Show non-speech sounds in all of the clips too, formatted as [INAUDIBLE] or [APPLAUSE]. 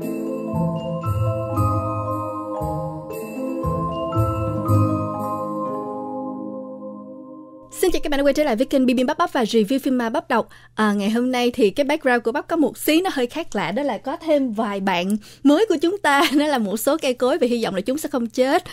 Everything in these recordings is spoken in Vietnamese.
you. các bạn đã quay trở lại với kênh Bibimbap Bắp Bắp và review phim ma Bắp đọc. À, ngày hôm nay thì cái background của Bắp có một xí nó hơi khác lạ đó là có thêm vài bạn mới của chúng ta nó [LAUGHS] là một số cây cối và hy vọng là chúng sẽ không chết.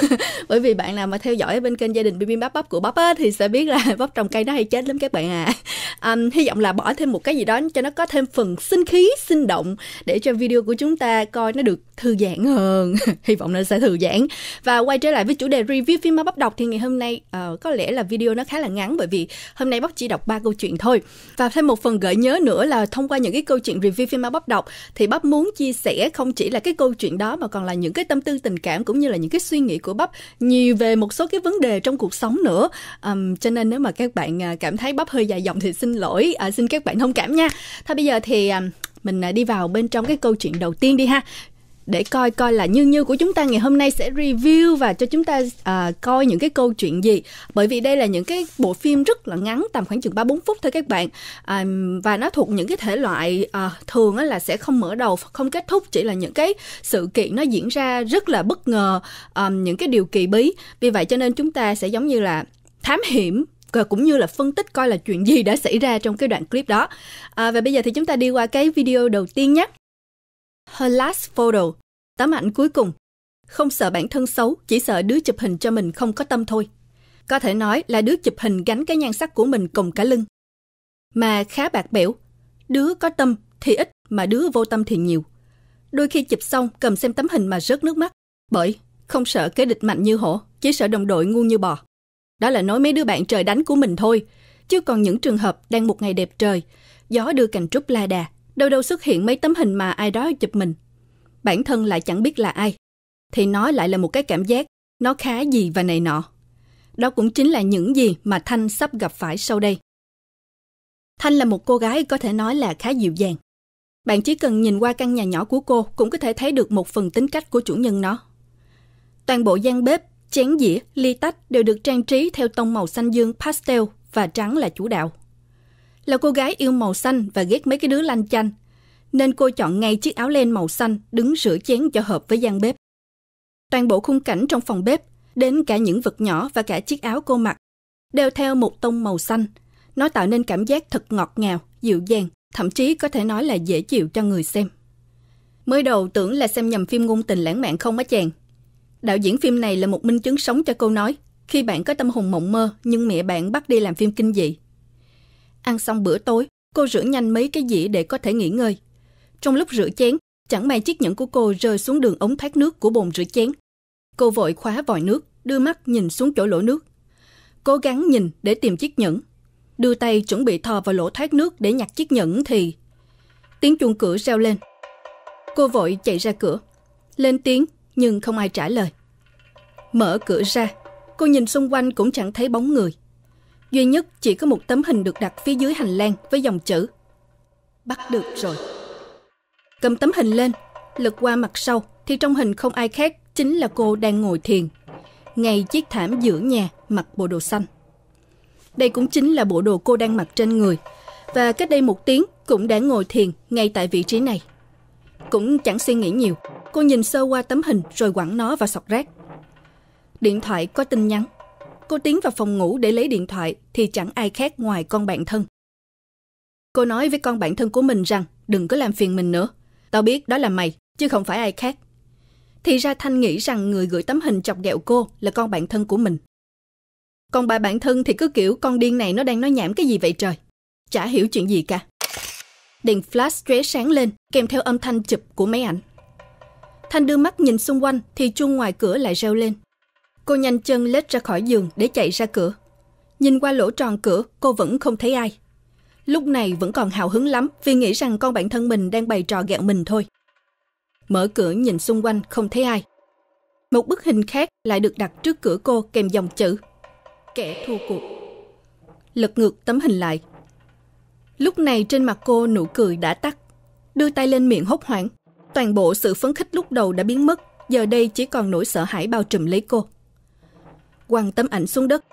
[LAUGHS] Bởi vì bạn nào mà theo dõi bên kênh gia đình Bibimbap Bắp của Bắp á, thì sẽ biết là [LAUGHS] Bắp trồng cây nó hay chết lắm các bạn à. à. Hy vọng là bỏ thêm một cái gì đó cho nó có thêm phần sinh khí, sinh động để cho video của chúng ta coi nó được thư giãn hơn. hy vọng nó sẽ thư giãn. Và quay trở lại với chủ đề review phim ma Bắp đọc thì ngày hôm nay uh, có lẽ là video nó khá là ngắn ngắn bởi vì hôm nay bắp chỉ đọc ba câu chuyện thôi. Và thêm một phần gợi nhớ nữa là thông qua những cái câu chuyện review phim mà bắp đọc thì bắp muốn chia sẻ không chỉ là cái câu chuyện đó mà còn là những cái tâm tư tình cảm cũng như là những cái suy nghĩ của bắp nhiều về một số cái vấn đề trong cuộc sống nữa. Um, cho nên nếu mà các bạn à, cảm thấy bắp hơi dài dòng thì xin lỗi, à, xin các bạn thông cảm nha. Thôi bây giờ thì mình à, đi vào bên trong cái câu chuyện đầu tiên đi ha để coi coi là như như của chúng ta ngày hôm nay sẽ review và cho chúng ta à, coi những cái câu chuyện gì bởi vì đây là những cái bộ phim rất là ngắn tầm khoảng chừng ba bốn phút thôi các bạn à, và nó thuộc những cái thể loại à, thường là sẽ không mở đầu không kết thúc chỉ là những cái sự kiện nó diễn ra rất là bất ngờ à, những cái điều kỳ bí vì vậy cho nên chúng ta sẽ giống như là thám hiểm và cũng như là phân tích coi là chuyện gì đã xảy ra trong cái đoạn clip đó à, và bây giờ thì chúng ta đi qua cái video đầu tiên nhé Her last photo, tấm ảnh cuối cùng. Không sợ bản thân xấu, chỉ sợ đứa chụp hình cho mình không có tâm thôi. Có thể nói là đứa chụp hình gánh cái nhan sắc của mình còng cả lưng. Mà khá bạc bẽo, đứa có tâm thì ít mà đứa vô tâm thì nhiều. Đôi khi chụp xong cầm xem tấm hình mà rớt nước mắt, bởi không sợ kế địch mạnh như hổ, chỉ sợ đồng đội ngu như bò. Đó là nói mấy đứa bạn trời đánh của mình thôi, chứ còn những trường hợp đang một ngày đẹp trời, gió đưa cành trúc la đà, đâu đâu xuất hiện mấy tấm hình mà ai đó chụp mình. Bản thân lại chẳng biết là ai. Thì nó lại là một cái cảm giác, nó khá gì và này nọ. Đó cũng chính là những gì mà Thanh sắp gặp phải sau đây. Thanh là một cô gái có thể nói là khá dịu dàng. Bạn chỉ cần nhìn qua căn nhà nhỏ của cô cũng có thể thấy được một phần tính cách của chủ nhân nó. Toàn bộ gian bếp, chén dĩa, ly tách đều được trang trí theo tông màu xanh dương pastel và trắng là chủ đạo. Là cô gái yêu màu xanh và ghét mấy cái đứa lanh chanh, nên cô chọn ngay chiếc áo len màu xanh đứng rửa chén cho hợp với gian bếp. Toàn bộ khung cảnh trong phòng bếp, đến cả những vật nhỏ và cả chiếc áo cô mặc, đều theo một tông màu xanh. Nó tạo nên cảm giác thật ngọt ngào, dịu dàng, thậm chí có thể nói là dễ chịu cho người xem. Mới đầu tưởng là xem nhầm phim ngôn tình lãng mạn không á chàng. Đạo diễn phim này là một minh chứng sống cho câu nói, khi bạn có tâm hồn mộng mơ nhưng mẹ bạn bắt đi làm phim kinh dị, Ăn xong bữa tối, cô rửa nhanh mấy cái dĩa để có thể nghỉ ngơi. Trong lúc rửa chén, chẳng may chiếc nhẫn của cô rơi xuống đường ống thoát nước của bồn rửa chén. Cô vội khóa vòi nước, đưa mắt nhìn xuống chỗ lỗ nước. Cố gắng nhìn để tìm chiếc nhẫn. Đưa tay chuẩn bị thò vào lỗ thoát nước để nhặt chiếc nhẫn thì... Tiếng chuông cửa reo lên. Cô vội chạy ra cửa. Lên tiếng nhưng không ai trả lời. Mở cửa ra, cô nhìn xung quanh cũng chẳng thấy bóng người. Duy nhất chỉ có một tấm hình được đặt phía dưới hành lang với dòng chữ Bắt được rồi. Cầm tấm hình lên, lật qua mặt sau thì trong hình không ai khác chính là cô đang ngồi thiền. Ngay chiếc thảm giữa nhà mặc bộ đồ xanh. Đây cũng chính là bộ đồ cô đang mặc trên người. Và cách đây một tiếng cũng đã ngồi thiền ngay tại vị trí này. Cũng chẳng suy nghĩ nhiều, cô nhìn sơ qua tấm hình rồi quẳng nó vào sọt rác. Điện thoại có tin nhắn Cô tiến vào phòng ngủ để lấy điện thoại thì chẳng ai khác ngoài con bạn thân. Cô nói với con bạn thân của mình rằng đừng có làm phiền mình nữa. Tao biết đó là mày, chứ không phải ai khác. Thì ra Thanh nghĩ rằng người gửi tấm hình chọc ghẹo cô là con bạn thân của mình. Còn bà bạn thân thì cứ kiểu con điên này nó đang nói nhảm cái gì vậy trời. Chả hiểu chuyện gì cả. Đèn flash ré sáng lên kèm theo âm thanh chụp của máy ảnh. Thanh đưa mắt nhìn xung quanh thì chuông ngoài cửa lại reo lên. Cô nhanh chân lết ra khỏi giường để chạy ra cửa. Nhìn qua lỗ tròn cửa, cô vẫn không thấy ai. Lúc này vẫn còn hào hứng lắm vì nghĩ rằng con bạn thân mình đang bày trò gẹo mình thôi. Mở cửa nhìn xung quanh không thấy ai. Một bức hình khác lại được đặt trước cửa cô kèm dòng chữ Kẻ thua cuộc. Lật ngược tấm hình lại. Lúc này trên mặt cô nụ cười đã tắt. Đưa tay lên miệng hốt hoảng. Toàn bộ sự phấn khích lúc đầu đã biến mất. Giờ đây chỉ còn nỗi sợ hãi bao trùm lấy cô quăng tấm ảnh xuống đất.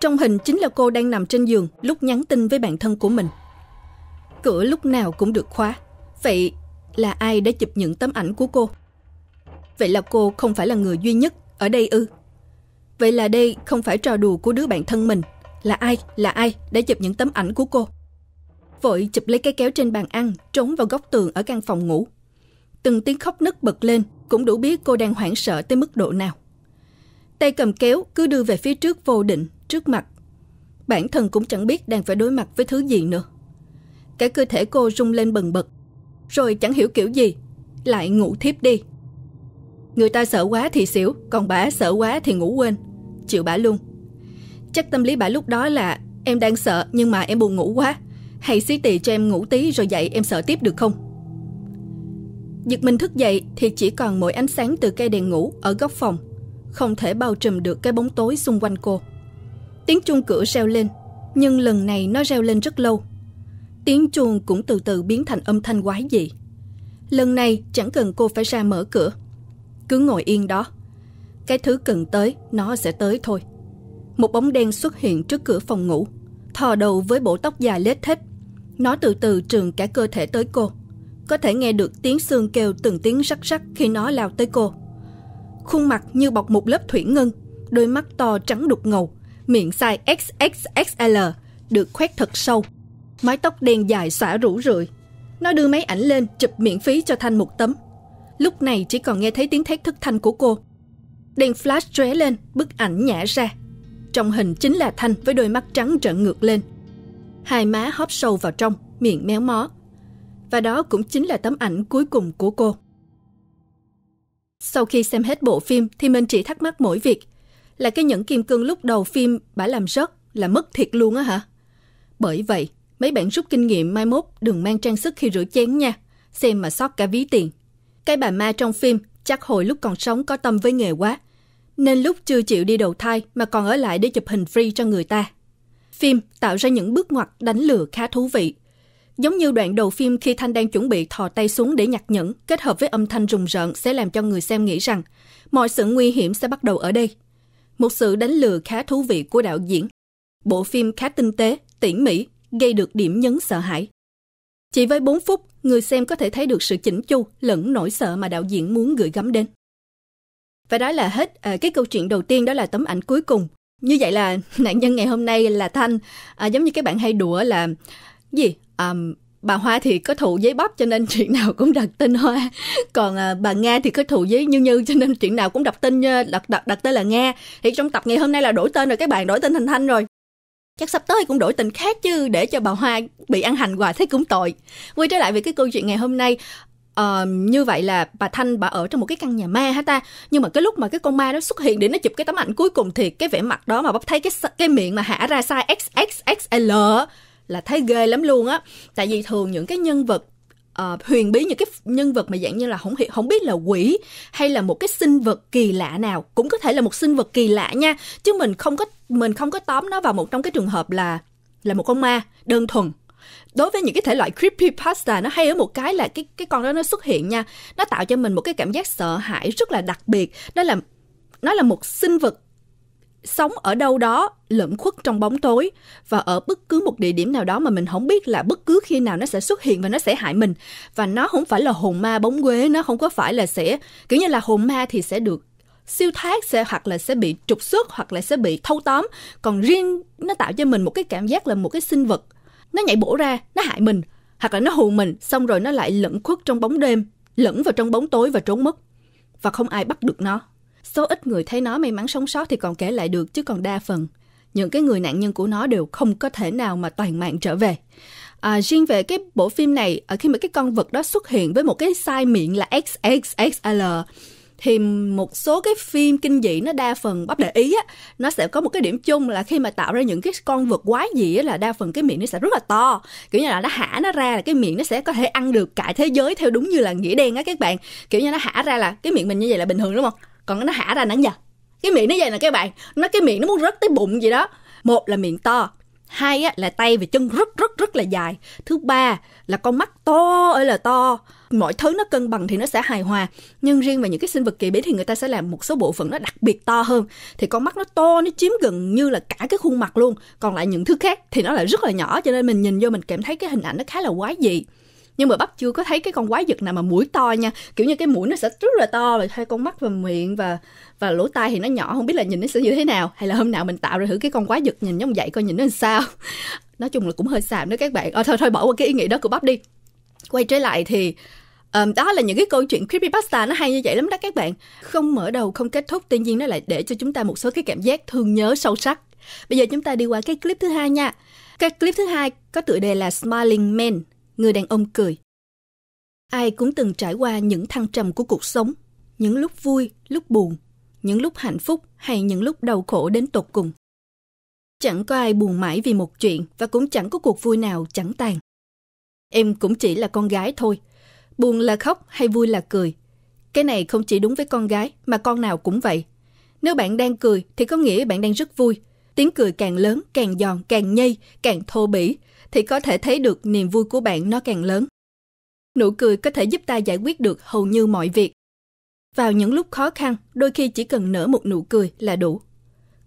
Trong hình chính là cô đang nằm trên giường lúc nhắn tin với bạn thân của mình. Cửa lúc nào cũng được khóa. Vậy là ai đã chụp những tấm ảnh của cô? Vậy là cô không phải là người duy nhất ở đây ư? Vậy là đây không phải trò đùa của đứa bạn thân mình. Là ai, là ai đã chụp những tấm ảnh của cô? Vội chụp lấy cái kéo trên bàn ăn, trốn vào góc tường ở căn phòng ngủ. Từng tiếng khóc nức bật lên cũng đủ biết cô đang hoảng sợ tới mức độ nào. Tay cầm kéo cứ đưa về phía trước vô định, trước mặt. Bản thân cũng chẳng biết đang phải đối mặt với thứ gì nữa. cả cơ thể cô rung lên bần bật. Rồi chẳng hiểu kiểu gì, lại ngủ thiếp đi. Người ta sợ quá thì xỉu, còn bà sợ quá thì ngủ quên. Chịu bà luôn. Chắc tâm lý bà lúc đó là em đang sợ nhưng mà em buồn ngủ quá. Hãy xí tì cho em ngủ tí rồi dậy em sợ tiếp được không? Giật mình thức dậy thì chỉ còn mỗi ánh sáng từ cây đèn ngủ ở góc phòng không thể bao trùm được cái bóng tối xung quanh cô. Tiếng chuông cửa reo lên, nhưng lần này nó reo lên rất lâu. Tiếng chuông cũng từ từ biến thành âm thanh quái dị. Lần này chẳng cần cô phải ra mở cửa. Cứ ngồi yên đó. Cái thứ cần tới, nó sẽ tới thôi. Một bóng đen xuất hiện trước cửa phòng ngủ, thò đầu với bộ tóc dài lết thết. Nó từ từ trường cả cơ thể tới cô. Có thể nghe được tiếng xương kêu từng tiếng rắc rắc khi nó lao tới cô khuôn mặt như bọc một lớp thủy ngân, đôi mắt to trắng đục ngầu, miệng sai XXXL được khoét thật sâu. Mái tóc đen dài xõa rủ rượi. Nó đưa máy ảnh lên chụp miễn phí cho Thanh một tấm. Lúc này chỉ còn nghe thấy tiếng thét thức Thanh của cô. Đèn flash chóe lên, bức ảnh nhả ra. Trong hình chính là Thanh với đôi mắt trắng trợn ngược lên. Hai má hóp sâu vào trong, miệng méo mó. Và đó cũng chính là tấm ảnh cuối cùng của cô. Sau khi xem hết bộ phim thì mình chỉ thắc mắc mỗi việc. Là cái nhẫn kim cương lúc đầu phim bả làm rớt là mất thiệt luôn á hả? Bởi vậy, mấy bạn rút kinh nghiệm mai mốt đừng mang trang sức khi rửa chén nha, xem mà sót cả ví tiền. Cái bà ma trong phim chắc hồi lúc còn sống có tâm với nghề quá, nên lúc chưa chịu đi đầu thai mà còn ở lại để chụp hình free cho người ta. Phim tạo ra những bước ngoặt đánh lừa khá thú vị, Giống như đoạn đầu phim khi Thanh đang chuẩn bị thò tay xuống để nhặt nhẫn, kết hợp với âm thanh rùng rợn sẽ làm cho người xem nghĩ rằng mọi sự nguy hiểm sẽ bắt đầu ở đây. Một sự đánh lừa khá thú vị của đạo diễn. Bộ phim khá tinh tế, tỉ mỉ, gây được điểm nhấn sợ hãi. Chỉ với 4 phút, người xem có thể thấy được sự chỉnh chu lẫn nỗi sợ mà đạo diễn muốn gửi gắm đến. Và đó là hết à, cái câu chuyện đầu tiên đó là tấm ảnh cuối cùng. Như vậy là [LAUGHS] nạn nhân ngày hôm nay là Thanh, à, giống như các bạn hay đùa là gì um, bà Hoa thì có thụ giấy bắp cho nên [LAUGHS] chuyện nào cũng đặt tên Hoa. Còn à, bà Nga thì có thụ giấy Như Như cho nên chuyện nào cũng đặt tên đặt đặt đặt tên là Nga. Thì trong tập ngày hôm nay là đổi tên rồi các bạn, đổi tên Thành Thanh rồi. Chắc sắp tới cũng đổi tên khác chứ để cho bà Hoa bị ăn hành hoài thế cũng tội. Quay trở lại về cái câu chuyện ngày hôm nay, uh, như vậy là bà Thanh bà ở trong một cái căn nhà ma hả ta nhưng mà cái lúc mà cái con ma nó xuất hiện để nó chụp cái tấm ảnh cuối cùng thì cái vẻ mặt đó mà bắp thấy cái cái miệng mà hả ra sai xxxl là thấy ghê lắm luôn á tại vì thường những cái nhân vật uh, huyền bí những cái nhân vật mà dạng như là không không biết là quỷ hay là một cái sinh vật kỳ lạ nào cũng có thể là một sinh vật kỳ lạ nha chứ mình không có mình không có tóm nó vào một trong cái trường hợp là là một con ma đơn thuần đối với những cái thể loại creepy pasta nó hay ở một cái là cái cái con đó nó xuất hiện nha nó tạo cho mình một cái cảm giác sợ hãi rất là đặc biệt đó là nó là một sinh vật sống ở đâu đó lẫn khuất trong bóng tối và ở bất cứ một địa điểm nào đó mà mình không biết là bất cứ khi nào nó sẽ xuất hiện và nó sẽ hại mình và nó không phải là hồn ma bóng quế nó không có phải là sẽ kiểu như là hồn ma thì sẽ được siêu thoát sẽ hoặc là sẽ bị trục xuất hoặc là sẽ bị thâu tóm còn riêng nó tạo cho mình một cái cảm giác là một cái sinh vật nó nhảy bổ ra nó hại mình hoặc là nó hù mình xong rồi nó lại lẫn khuất trong bóng đêm lẫn vào trong bóng tối và trốn mất và không ai bắt được nó Số ít người thấy nó may mắn sống sót thì còn kể lại được chứ còn đa phần những cái người nạn nhân của nó đều không có thể nào mà toàn mạng trở về. À, riêng về cái bộ phim này, ở à, khi mà cái con vật đó xuất hiện với một cái sai miệng là XXXL thì một số cái phim kinh dị nó đa phần bắp để ý á nó sẽ có một cái điểm chung là khi mà tạo ra những cái con vật quái dị á là đa phần cái miệng nó sẽ rất là to kiểu như là nó hả nó ra là cái miệng nó sẽ có thể ăn được cả thế giới theo đúng như là nghĩa đen á các bạn kiểu như nó hả ra là cái miệng mình như vậy là bình thường đúng không còn nó hả ra nó nhờ cái miệng nó vậy nè các bạn nó cái miệng nó muốn rớt tới bụng gì đó một là miệng to hai á, là tay và chân rất rất rất là dài thứ ba là con mắt to ơi là to mọi thứ nó cân bằng thì nó sẽ hài hòa nhưng riêng về những cái sinh vật kỳ bí thì người ta sẽ làm một số bộ phận nó đặc biệt to hơn thì con mắt nó to nó chiếm gần như là cả cái khuôn mặt luôn còn lại những thứ khác thì nó lại rất là nhỏ cho nên mình nhìn vô mình cảm thấy cái hình ảnh nó khá là quái dị nhưng mà bắp chưa có thấy cái con quái vật nào mà mũi to nha kiểu như cái mũi nó sẽ rất là to và hai con mắt và miệng và và lỗ tai thì nó nhỏ không biết là nhìn nó sẽ như thế nào hay là hôm nào mình tạo ra thử cái con quái vật nhìn giống vậy coi nhìn nó làm sao [LAUGHS] nói chung là cũng hơi xàm đó các bạn à, thôi thôi bỏ qua cái ý nghĩ đó của bắp đi quay trở lại thì Um, đó là những cái câu chuyện creepypasta nó hay như vậy lắm đó các bạn không mở đầu không kết thúc tuy nhiên nó lại để cho chúng ta một số cái cảm giác thương nhớ sâu sắc bây giờ chúng ta đi qua cái clip thứ hai nha cái clip thứ hai có tựa đề là smiling man Người đàn ông cười. Ai cũng từng trải qua những thăng trầm của cuộc sống, những lúc vui, lúc buồn, những lúc hạnh phúc hay những lúc đau khổ đến tột cùng. Chẳng có ai buồn mãi vì một chuyện và cũng chẳng có cuộc vui nào chẳng tàn. Em cũng chỉ là con gái thôi. Buồn là khóc hay vui là cười. Cái này không chỉ đúng với con gái mà con nào cũng vậy. Nếu bạn đang cười thì có nghĩa bạn đang rất vui. Tiếng cười càng lớn, càng giòn, càng nhây, càng thô bỉ, thì có thể thấy được niềm vui của bạn nó càng lớn. Nụ cười có thể giúp ta giải quyết được hầu như mọi việc. Vào những lúc khó khăn, đôi khi chỉ cần nở một nụ cười là đủ.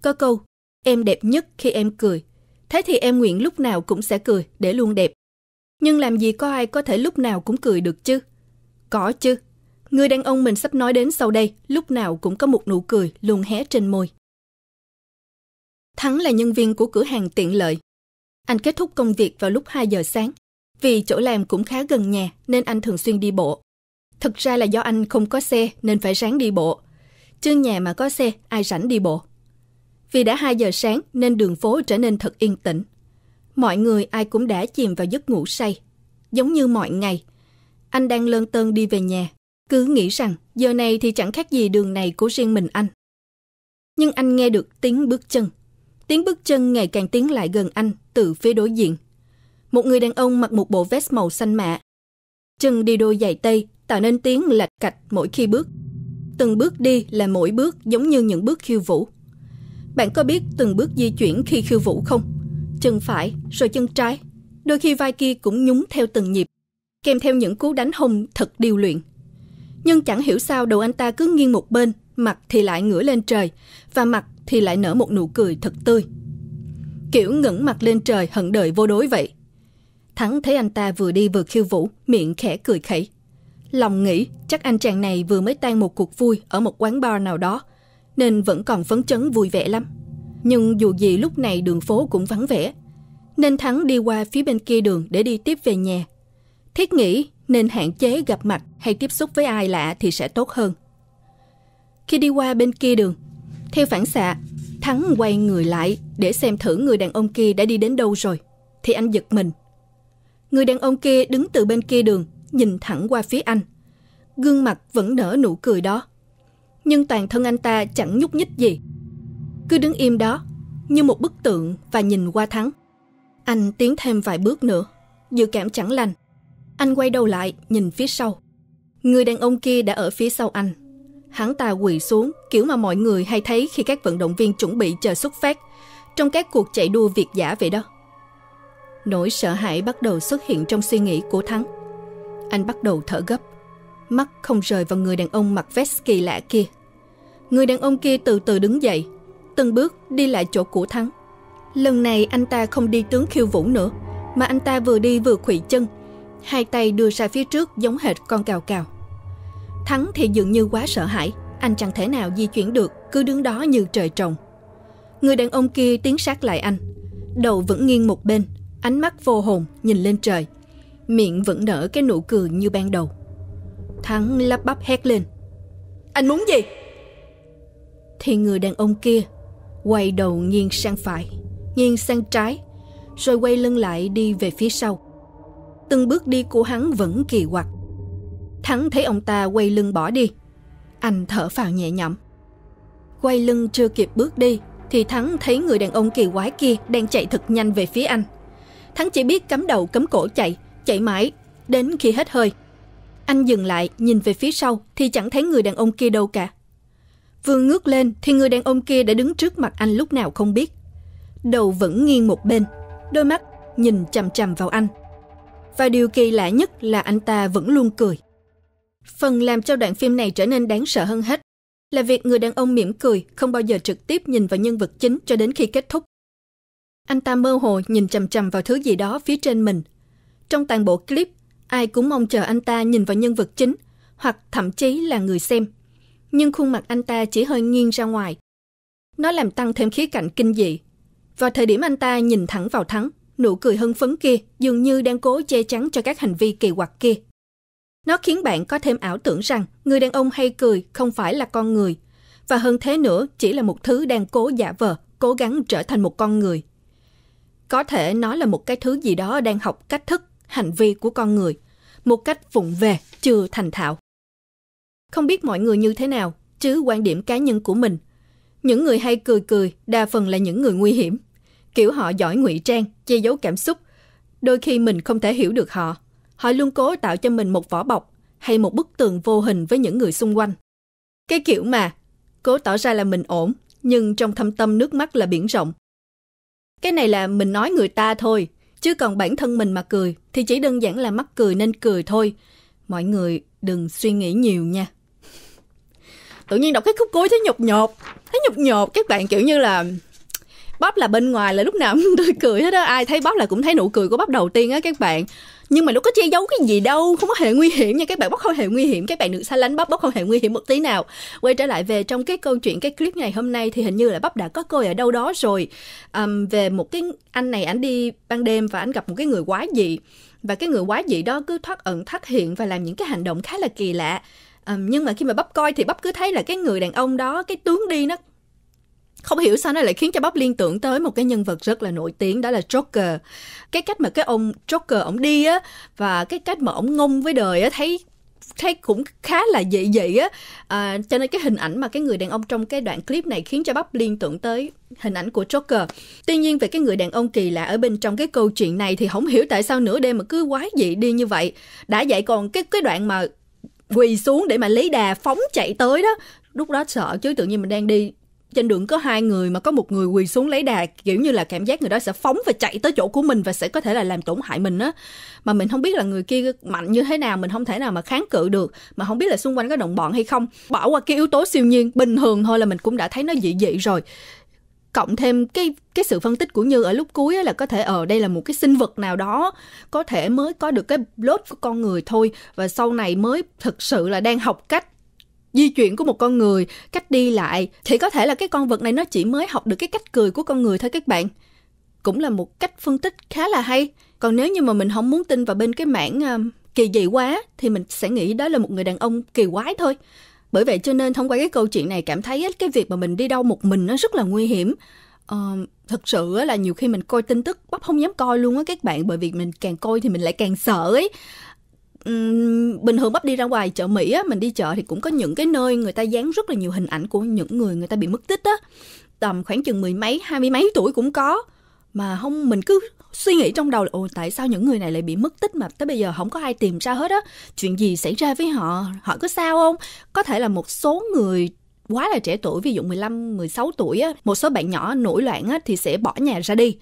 Có câu, em đẹp nhất khi em cười. Thế thì em nguyện lúc nào cũng sẽ cười để luôn đẹp. Nhưng làm gì có ai có thể lúc nào cũng cười được chứ? Có chứ. Người đàn ông mình sắp nói đến sau đây lúc nào cũng có một nụ cười luôn hé trên môi. Thắng là nhân viên của cửa hàng tiện lợi. Anh kết thúc công việc vào lúc 2 giờ sáng. Vì chỗ làm cũng khá gần nhà nên anh thường xuyên đi bộ. Thực ra là do anh không có xe nên phải ráng đi bộ. Chứ nhà mà có xe, ai rảnh đi bộ. Vì đã 2 giờ sáng nên đường phố trở nên thật yên tĩnh. Mọi người ai cũng đã chìm vào giấc ngủ say. Giống như mọi ngày, anh đang lơn tơn đi về nhà. Cứ nghĩ rằng giờ này thì chẳng khác gì đường này của riêng mình anh. Nhưng anh nghe được tiếng bước chân Tiếng bước chân ngày càng tiến lại gần anh từ phía đối diện. Một người đàn ông mặc một bộ vest màu xanh mạ. Chân đi đôi giày tây tạo nên tiếng lạch cạch mỗi khi bước. Từng bước đi là mỗi bước giống như những bước khiêu vũ. Bạn có biết từng bước di chuyển khi khiêu vũ không? Chân phải, rồi chân trái, đôi khi vai kia cũng nhúng theo từng nhịp, kèm theo những cú đánh hông thật điêu luyện. Nhưng chẳng hiểu sao đầu anh ta cứ nghiêng một bên mặt thì lại ngửa lên trời và mặt thì lại nở một nụ cười thật tươi. Kiểu ngẩng mặt lên trời hận đời vô đối vậy. Thắng thấy anh ta vừa đi vừa khiêu vũ, miệng khẽ cười khẩy. Lòng nghĩ chắc anh chàng này vừa mới tan một cuộc vui ở một quán bar nào đó, nên vẫn còn phấn chấn vui vẻ lắm. Nhưng dù gì lúc này đường phố cũng vắng vẻ, nên Thắng đi qua phía bên kia đường để đi tiếp về nhà. Thiết nghĩ nên hạn chế gặp mặt hay tiếp xúc với ai lạ thì sẽ tốt hơn. Khi đi qua bên kia đường, theo phản xạ, Thắng quay người lại để xem thử người đàn ông kia đã đi đến đâu rồi. Thì anh giật mình. Người đàn ông kia đứng từ bên kia đường, nhìn thẳng qua phía anh. Gương mặt vẫn nở nụ cười đó. Nhưng toàn thân anh ta chẳng nhúc nhích gì. Cứ đứng im đó, như một bức tượng và nhìn qua Thắng. Anh tiến thêm vài bước nữa, dự cảm chẳng lành. Anh quay đầu lại, nhìn phía sau. Người đàn ông kia đã ở phía sau anh, Hắn ta quỳ xuống, kiểu mà mọi người hay thấy khi các vận động viên chuẩn bị chờ xuất phát, trong các cuộc chạy đua việt giả vậy đó. Nỗi sợ hãi bắt đầu xuất hiện trong suy nghĩ của Thắng. Anh bắt đầu thở gấp, mắt không rời vào người đàn ông mặc vest kỳ lạ kia. Người đàn ông kia từ từ đứng dậy, từng bước đi lại chỗ của Thắng. Lần này anh ta không đi tướng khiêu vũ nữa, mà anh ta vừa đi vừa khuỵu chân, hai tay đưa ra phía trước giống hệt con cào cào. Thắng thì dường như quá sợ hãi, anh chẳng thể nào di chuyển được, cứ đứng đó như trời trồng. Người đàn ông kia tiến sát lại anh, đầu vẫn nghiêng một bên, ánh mắt vô hồn nhìn lên trời, miệng vẫn nở cái nụ cười như ban đầu. Thắng lắp bắp hét lên. Anh muốn gì? Thì người đàn ông kia quay đầu nghiêng sang phải, nghiêng sang trái, rồi quay lưng lại đi về phía sau. Từng bước đi của hắn vẫn kỳ quặc, Thắng thấy ông ta quay lưng bỏ đi. Anh thở phào nhẹ nhõm. Quay lưng chưa kịp bước đi thì Thắng thấy người đàn ông kỳ quái kia đang chạy thật nhanh về phía anh. Thắng chỉ biết cắm đầu cắm cổ chạy, chạy mãi, đến khi hết hơi. Anh dừng lại, nhìn về phía sau thì chẳng thấy người đàn ông kia đâu cả. Vừa ngước lên thì người đàn ông kia đã đứng trước mặt anh lúc nào không biết. Đầu vẫn nghiêng một bên, đôi mắt nhìn chằm chằm vào anh. Và điều kỳ lạ nhất là anh ta vẫn luôn cười. Phần làm cho đoạn phim này trở nên đáng sợ hơn hết là việc người đàn ông mỉm cười không bao giờ trực tiếp nhìn vào nhân vật chính cho đến khi kết thúc. Anh ta mơ hồ nhìn chằm chằm vào thứ gì đó phía trên mình. Trong toàn bộ clip, ai cũng mong chờ anh ta nhìn vào nhân vật chính hoặc thậm chí là người xem. Nhưng khuôn mặt anh ta chỉ hơi nghiêng ra ngoài. Nó làm tăng thêm khía cạnh kinh dị. Vào thời điểm anh ta nhìn thẳng vào thắng, nụ cười hưng phấn kia dường như đang cố che chắn cho các hành vi kỳ quặc kia. Nó khiến bạn có thêm ảo tưởng rằng người đàn ông hay cười không phải là con người. Và hơn thế nữa, chỉ là một thứ đang cố giả vờ, cố gắng trở thành một con người. Có thể nó là một cái thứ gì đó đang học cách thức, hành vi của con người. Một cách vụng về, chưa thành thạo. Không biết mọi người như thế nào, chứ quan điểm cá nhân của mình. Những người hay cười cười đa phần là những người nguy hiểm. Kiểu họ giỏi ngụy trang, che giấu cảm xúc. Đôi khi mình không thể hiểu được họ, Họ luôn cố tạo cho mình một vỏ bọc hay một bức tường vô hình với những người xung quanh. Cái kiểu mà cố tỏ ra là mình ổn, nhưng trong thâm tâm nước mắt là biển rộng. Cái này là mình nói người ta thôi, chứ còn bản thân mình mà cười thì chỉ đơn giản là mắc cười nên cười thôi. Mọi người đừng suy nghĩ nhiều nha. Tự nhiên đọc cái khúc cuối thấy nhột nhột, thấy nhột nhột các bạn kiểu như là Bóp là bên ngoài là lúc nào [LAUGHS] cũng tươi cười hết á, ai thấy bóp là cũng thấy nụ cười của bóp đầu tiên á các bạn nhưng mà nó có che giấu cái gì đâu không có hề nguy hiểm nha các bạn bóc không hề nguy hiểm các bạn đừng xa lánh bắp bóc không hề nguy hiểm một tí nào quay trở lại về trong cái câu chuyện cái clip ngày hôm nay thì hình như là bắp đã có coi ở đâu đó rồi um, về một cái anh này ảnh đi ban đêm và anh gặp một cái người quái dị và cái người quái dị đó cứ thoát ẩn thoát hiện và làm những cái hành động khá là kỳ lạ um, nhưng mà khi mà bắp coi thì bắp cứ thấy là cái người đàn ông đó cái tướng đi nó không hiểu sao nó lại khiến cho bắp liên tưởng tới một cái nhân vật rất là nổi tiếng đó là Joker cái cách mà cái ông Joker ổng đi á và cái cách mà ổng ngông với đời á thấy thấy cũng khá là dị dị á à, cho nên cái hình ảnh mà cái người đàn ông trong cái đoạn clip này khiến cho bắp liên tưởng tới hình ảnh của Joker. Tuy nhiên về cái người đàn ông kỳ lạ ở bên trong cái câu chuyện này thì không hiểu tại sao nửa đêm mà cứ quái dị đi như vậy. Đã vậy còn cái cái đoạn mà quỳ xuống để mà lấy đà phóng chạy tới đó lúc đó sợ chứ tự nhiên mình đang đi trên đường có hai người mà có một người quỳ xuống lấy đà kiểu như là cảm giác người đó sẽ phóng và chạy tới chỗ của mình và sẽ có thể là làm tổn hại mình á mà mình không biết là người kia mạnh như thế nào mình không thể nào mà kháng cự được mà không biết là xung quanh có đồng bọn hay không bỏ qua cái yếu tố siêu nhiên bình thường thôi là mình cũng đã thấy nó dị dị rồi cộng thêm cái cái sự phân tích của như ở lúc cuối là có thể ở ờ, đây là một cái sinh vật nào đó có thể mới có được cái lốt của con người thôi và sau này mới thực sự là đang học cách di chuyển của một con người cách đi lại thì có thể là cái con vật này nó chỉ mới học được cái cách cười của con người thôi các bạn cũng là một cách phân tích khá là hay còn nếu như mà mình không muốn tin vào bên cái mảng uh, kỳ dị quá thì mình sẽ nghĩ đó là một người đàn ông kỳ quái thôi bởi vậy cho nên thông qua cái câu chuyện này cảm thấy cái việc mà mình đi đâu một mình nó rất là nguy hiểm uh, thật sự là nhiều khi mình coi tin tức bắp không dám coi luôn á các bạn bởi vì mình càng coi thì mình lại càng sợ ấy bình thường bắp đi ra ngoài chợ mỹ á mình đi chợ thì cũng có những cái nơi người ta dán rất là nhiều hình ảnh của những người người ta bị mất tích á tầm khoảng chừng mười mấy hai mươi mấy tuổi cũng có mà không mình cứ suy nghĩ trong đầu là ồ tại sao những người này lại bị mất tích mà tới bây giờ không có ai tìm ra hết á chuyện gì xảy ra với họ họ có sao không có thể là một số người quá là trẻ tuổi ví dụ 15, 16 tuổi á, một số bạn nhỏ nổi loạn á, thì sẽ bỏ nhà ra đi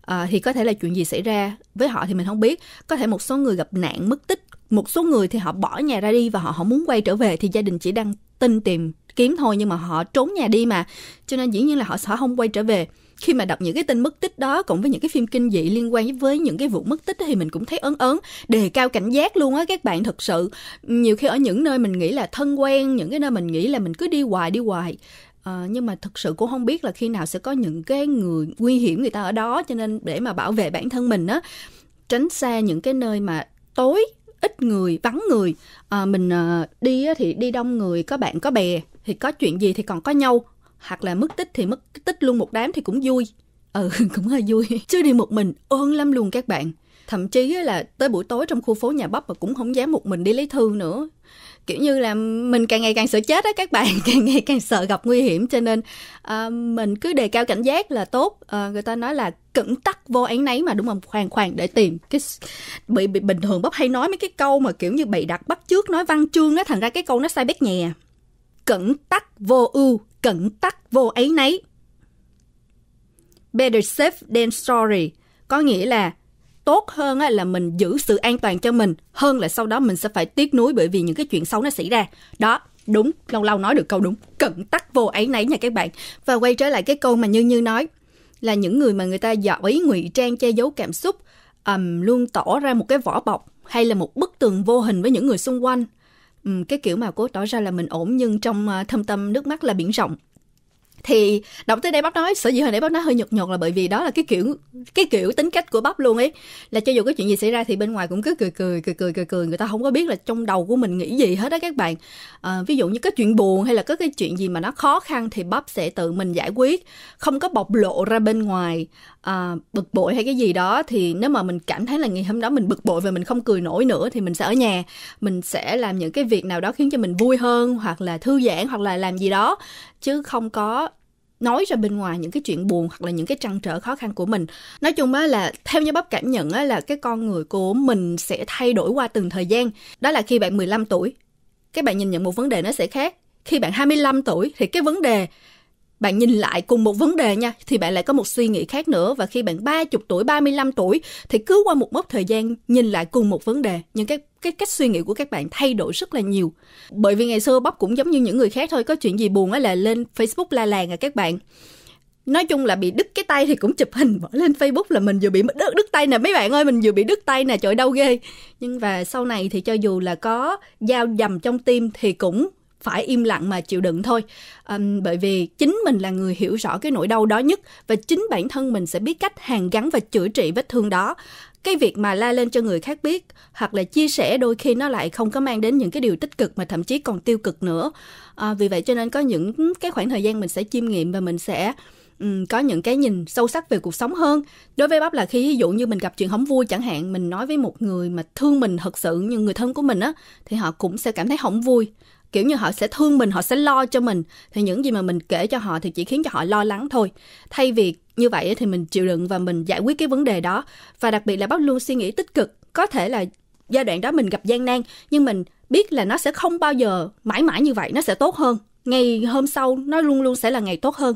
à, thì có thể là chuyện gì xảy ra với họ thì mình không biết có thể một số người gặp nạn mất tích một số người thì họ bỏ nhà ra đi và họ không muốn quay trở về thì gia đình chỉ đang tin tìm kiếm thôi nhưng mà họ trốn nhà đi mà cho nên dĩ nhiên là họ sẽ không quay trở về khi mà đọc những cái tin mất tích đó cộng với những cái phim kinh dị liên quan với những cái vụ mất tích thì mình cũng thấy ấn ấn đề cao cảnh giác luôn á các bạn thật sự nhiều khi ở những nơi mình nghĩ là thân quen những cái nơi mình nghĩ là mình cứ đi hoài đi hoài À, nhưng mà thực sự cũng không biết là khi nào sẽ có những cái người nguy hiểm người ta ở đó cho nên để mà bảo vệ bản thân mình á tránh xa những cái nơi mà tối ít người vắng người à, mình à, đi thì đi đông người có bạn có bè thì có chuyện gì thì còn có nhau hoặc là mất tích thì mất tích luôn một đám thì cũng vui ừ [LAUGHS] cũng hơi vui chứ đi một mình ơn lắm luôn các bạn thậm chí là tới buổi tối trong khu phố nhà bắp mà cũng không dám một mình đi lấy thư nữa kiểu như là mình càng ngày càng sợ chết á các bạn [LAUGHS] càng ngày càng sợ gặp nguy hiểm cho nên uh, mình cứ đề cao cảnh giác là tốt uh, người ta nói là cẩn tắc vô án nấy mà đúng không khoan khoan để tìm cái bị, bị bình thường bắp hay nói mấy cái câu mà kiểu như bày đặt bắt trước nói văn chương á thành ra cái câu nó sai bét nhè cẩn tắc vô ưu cẩn tắc vô ấy nấy better safe than sorry có nghĩa là tốt hơn là mình giữ sự an toàn cho mình hơn là sau đó mình sẽ phải tiếc nuối bởi vì những cái chuyện xấu nó xảy ra đó đúng lâu lâu nói được câu đúng cận tắc vô ấy nấy nha các bạn và quay trở lại cái câu mà như như nói là những người mà người ta giỏi ngụy trang che giấu cảm xúc um, luôn tỏ ra một cái vỏ bọc hay là một bức tường vô hình với những người xung quanh um, cái kiểu mà cố tỏ ra là mình ổn nhưng trong uh, thâm tâm nước mắt là biển rộng thì động tới đây bác nói sở dĩ hồi nãy bác nói hơi nhột nhột là bởi vì đó là cái kiểu cái kiểu tính cách của bắp luôn ấy là cho dù cái chuyện gì xảy ra thì bên ngoài cũng cứ cười cười cười cười cười cười người ta không có biết là trong đầu của mình nghĩ gì hết đó các bạn à, ví dụ như cái chuyện buồn hay là có cái chuyện gì mà nó khó khăn thì bắp sẽ tự mình giải quyết không có bộc lộ ra bên ngoài à, bực bội hay cái gì đó thì nếu mà mình cảm thấy là ngày hôm đó mình bực bội và mình không cười nổi nữa thì mình sẽ ở nhà mình sẽ làm những cái việc nào đó khiến cho mình vui hơn hoặc là thư giãn hoặc là làm gì đó chứ không có nói ra bên ngoài những cái chuyện buồn hoặc là những cái trăn trở khó khăn của mình nói chung á là theo như bắp cảm nhận á là cái con người của mình sẽ thay đổi qua từng thời gian đó là khi bạn 15 tuổi các bạn nhìn nhận một vấn đề nó sẽ khác khi bạn 25 tuổi thì cái vấn đề bạn nhìn lại cùng một vấn đề nha thì bạn lại có một suy nghĩ khác nữa và khi bạn 30 tuổi 35 tuổi thì cứ qua một mốc thời gian nhìn lại cùng một vấn đề nhưng cái cái cách suy nghĩ của các bạn thay đổi rất là nhiều bởi vì ngày xưa bóc cũng giống như những người khác thôi có chuyện gì buồn á là lên facebook la làng à các bạn nói chung là bị đứt cái tay thì cũng chụp hình bỏ lên facebook là mình vừa bị đứt, đứt tay nè mấy bạn ơi mình vừa bị đứt tay nè trời đau ghê nhưng và sau này thì cho dù là có dao dầm trong tim thì cũng phải im lặng mà chịu đựng thôi um, bởi vì chính mình là người hiểu rõ cái nỗi đau đó nhất và chính bản thân mình sẽ biết cách hàn gắn và chữa trị vết thương đó cái việc mà la lên cho người khác biết hoặc là chia sẻ đôi khi nó lại không có mang đến những cái điều tích cực mà thậm chí còn tiêu cực nữa à, vì vậy cho nên có những cái khoảng thời gian mình sẽ chiêm nghiệm và mình sẽ um, có những cái nhìn sâu sắc về cuộc sống hơn đối với bắp là khi ví dụ như mình gặp chuyện không vui chẳng hạn mình nói với một người mà thương mình thật sự như người thân của mình á thì họ cũng sẽ cảm thấy không vui kiểu như họ sẽ thương mình họ sẽ lo cho mình thì những gì mà mình kể cho họ thì chỉ khiến cho họ lo lắng thôi thay vì như vậy thì mình chịu đựng và mình giải quyết cái vấn đề đó và đặc biệt là bắt luôn suy nghĩ tích cực có thể là giai đoạn đó mình gặp gian nan nhưng mình biết là nó sẽ không bao giờ mãi mãi như vậy nó sẽ tốt hơn ngày hôm sau nó luôn luôn sẽ là ngày tốt hơn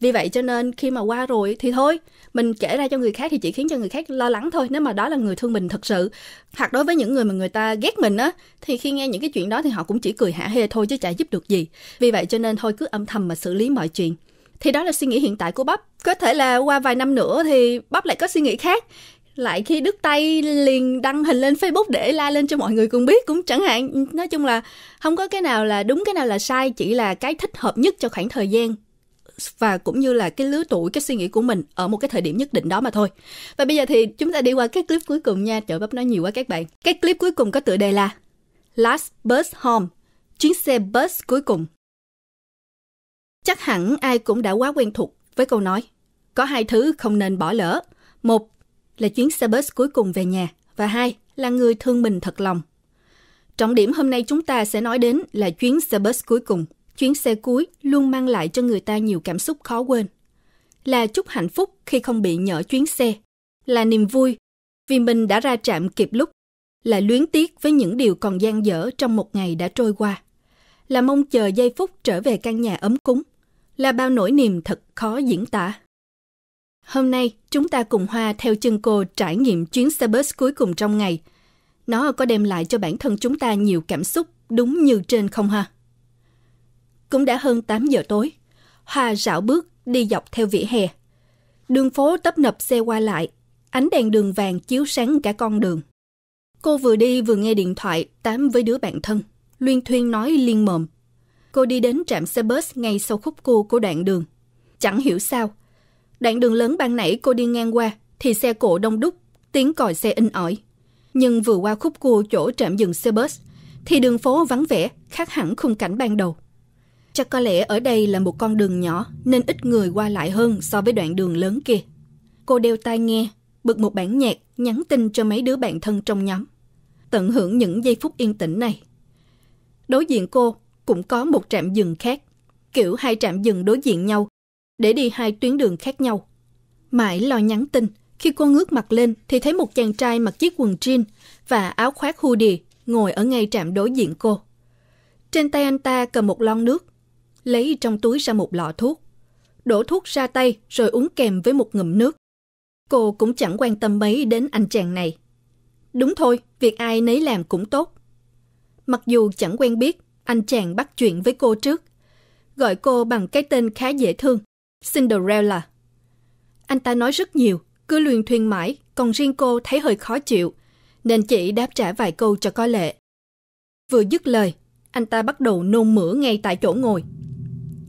vì vậy cho nên khi mà qua rồi thì thôi mình kể ra cho người khác thì chỉ khiến cho người khác lo lắng thôi nếu mà đó là người thương mình thật sự hoặc đối với những người mà người ta ghét mình á thì khi nghe những cái chuyện đó thì họ cũng chỉ cười hả hê thôi chứ chả giúp được gì vì vậy cho nên thôi cứ âm thầm mà xử lý mọi chuyện thì đó là suy nghĩ hiện tại của bắp có thể là qua vài năm nữa thì bắp lại có suy nghĩ khác lại khi đứt tay liền đăng hình lên Facebook để la lên cho mọi người cùng biết cũng chẳng hạn nói chung là không có cái nào là đúng cái nào là sai chỉ là cái thích hợp nhất cho khoảng thời gian và cũng như là cái lứa tuổi cái suy nghĩ của mình ở một cái thời điểm nhất định đó mà thôi và bây giờ thì chúng ta đi qua cái clip cuối cùng nha trời bắp nói nhiều quá các bạn cái clip cuối cùng có tựa đề là Last Bus Home chuyến xe bus cuối cùng chắc hẳn ai cũng đã quá quen thuộc với câu nói có hai thứ không nên bỏ lỡ một là chuyến xe bus cuối cùng về nhà và hai là người thương mình thật lòng trọng điểm hôm nay chúng ta sẽ nói đến là chuyến xe bus cuối cùng chuyến xe cuối luôn mang lại cho người ta nhiều cảm xúc khó quên. Là chút hạnh phúc khi không bị nhỡ chuyến xe, là niềm vui vì mình đã ra trạm kịp lúc, là luyến tiếc với những điều còn gian dở trong một ngày đã trôi qua, là mong chờ giây phút trở về căn nhà ấm cúng, là bao nỗi niềm thật khó diễn tả. Hôm nay, chúng ta cùng Hoa theo chân cô trải nghiệm chuyến xe bus cuối cùng trong ngày. Nó có đem lại cho bản thân chúng ta nhiều cảm xúc đúng như trên không ha? cũng đã hơn 8 giờ tối. Hoa rảo bước đi dọc theo vỉa hè. Đường phố tấp nập xe qua lại, ánh đèn đường vàng chiếu sáng cả con đường. Cô vừa đi vừa nghe điện thoại tám với đứa bạn thân. Luyên Thuyên nói liên mồm. Cô đi đến trạm xe bus ngay sau khúc cua của đoạn đường. Chẳng hiểu sao. Đoạn đường lớn ban nãy cô đi ngang qua thì xe cộ đông đúc, tiếng còi xe in ỏi. Nhưng vừa qua khúc cua chỗ trạm dừng xe bus thì đường phố vắng vẻ, khác hẳn khung cảnh ban đầu. Chắc có lẽ ở đây là một con đường nhỏ nên ít người qua lại hơn so với đoạn đường lớn kia. Cô đeo tai nghe, bật một bản nhạc, nhắn tin cho mấy đứa bạn thân trong nhóm. Tận hưởng những giây phút yên tĩnh này. Đối diện cô cũng có một trạm dừng khác, kiểu hai trạm dừng đối diện nhau để đi hai tuyến đường khác nhau. Mãi lo nhắn tin, khi cô ngước mặt lên thì thấy một chàng trai mặc chiếc quần jean và áo khoác hoodie ngồi ở ngay trạm đối diện cô. Trên tay anh ta cầm một lon nước lấy trong túi ra một lọ thuốc. Đổ thuốc ra tay rồi uống kèm với một ngụm nước. Cô cũng chẳng quan tâm mấy đến anh chàng này. Đúng thôi, việc ai nấy làm cũng tốt. Mặc dù chẳng quen biết, anh chàng bắt chuyện với cô trước. Gọi cô bằng cái tên khá dễ thương, Cinderella. Anh ta nói rất nhiều, cứ luyên thuyên mãi, còn riêng cô thấy hơi khó chịu, nên chỉ đáp trả vài câu cho có lệ. Vừa dứt lời, anh ta bắt đầu nôn mửa ngay tại chỗ ngồi,